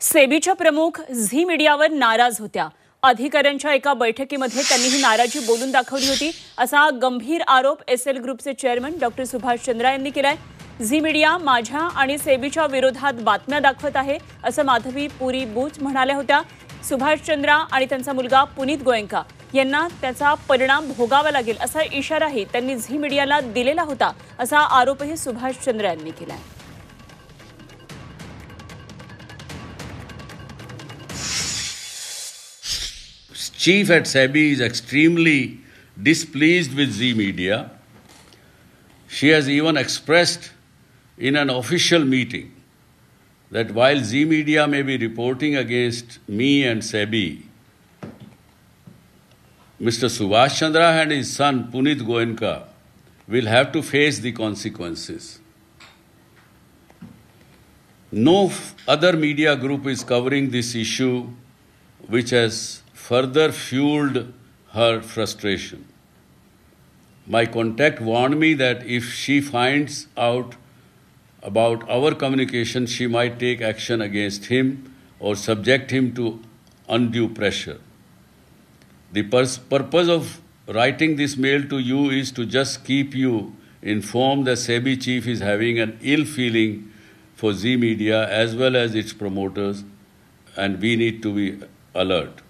सेबीच्या प्रमुख झी मीडियावर नाराज होत्या अधिकाऱ्यांच्या एका बैठकीमध्ये त्यांनी ही नाराजी बोलून दाखवली होती असा गंभीर आरोप एस एल ग्रुपचे चेअरमन डॉक्टर सुभाष चंद्रा यांनी केलाय झी मीडिया माझ्या आणि सेबीच्या विरोधात बातम्या दाखवत आहे असं माधवी पुरी बुच म्हणाल्या होत्या सुभाष चंद्रा आणि त्यांचा मुलगा पुनीत गोयंका यांना त्याचा परिणाम भोगावा लागेल असा इशाराही त्यांनी झी मीडियाला दिलेला होता असा आरोपही सुभाष चंद्र यांनी केलाय chief at SEBI is extremely displeased with Z Media. She has even expressed in an official meeting that while Z Media may be reporting against me and SEBI, Mr. Subhash Chandra and his son Punit Goenka will have to face the consequences. No other media group is covering this issue, which has further fueled her frustration. My contact warned me that if she finds out about our communication, she might take action against him or subject him to undue pressure. The pers- purpose of writing this mail to you is to just keep you informed that SEBI chief is having an ill feeling for Z Media as well as its promoters, and we need to be alert.